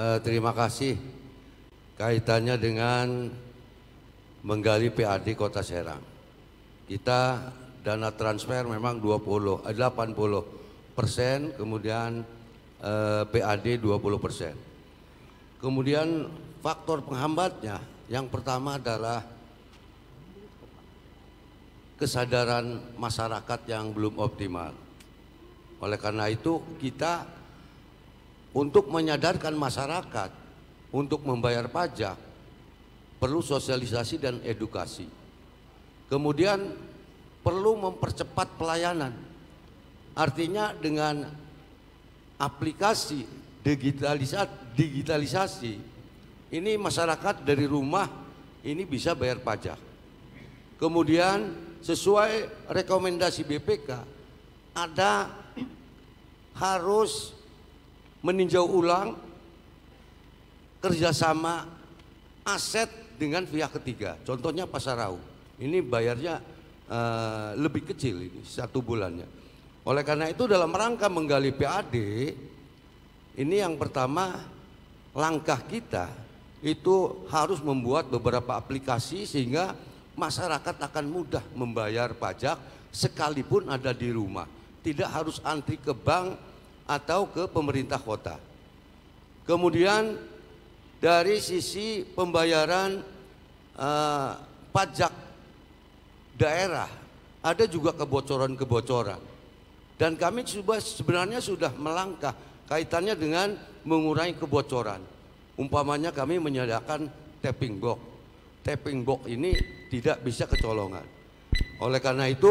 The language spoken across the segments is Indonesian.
eh, terima kasih kaitannya dengan menggali PAD Kota Serang. Kita dana transfer memang 20, eh, 80 persen, kemudian eh, PAD 20 persen. Kemudian faktor penghambatnya yang pertama adalah kesadaran masyarakat yang belum optimal. Oleh karena itu kita untuk menyadarkan masyarakat untuk membayar pajak perlu sosialisasi dan edukasi. Kemudian perlu mempercepat pelayanan. Artinya dengan aplikasi digitalisasi, digitalisasi ini masyarakat dari rumah ini bisa bayar pajak. Kemudian sesuai rekomendasi BPK ada harus meninjau ulang kerjasama aset dengan pihak ketiga. Contohnya Pasar Pasarau. Ini bayarnya uh, lebih kecil ini satu bulannya. Oleh karena itu dalam rangka menggali PAD ini yang pertama langkah kita itu harus membuat beberapa aplikasi sehingga masyarakat akan mudah membayar pajak sekalipun ada di rumah. Tidak harus antri ke bank atau ke pemerintah kota. Kemudian dari sisi pembayaran uh, pajak daerah ada juga kebocoran-kebocoran. Dan kami sebenarnya sudah melangkah kaitannya dengan mengurangi kebocoran. Umpamanya kami menyediakan tapping box. Tapping box ini tidak bisa kecolongan. Oleh karena itu,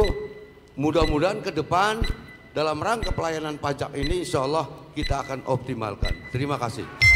mudah-mudahan ke depan dalam rangka pelayanan pajak ini insya Allah kita akan optimalkan. Terima kasih.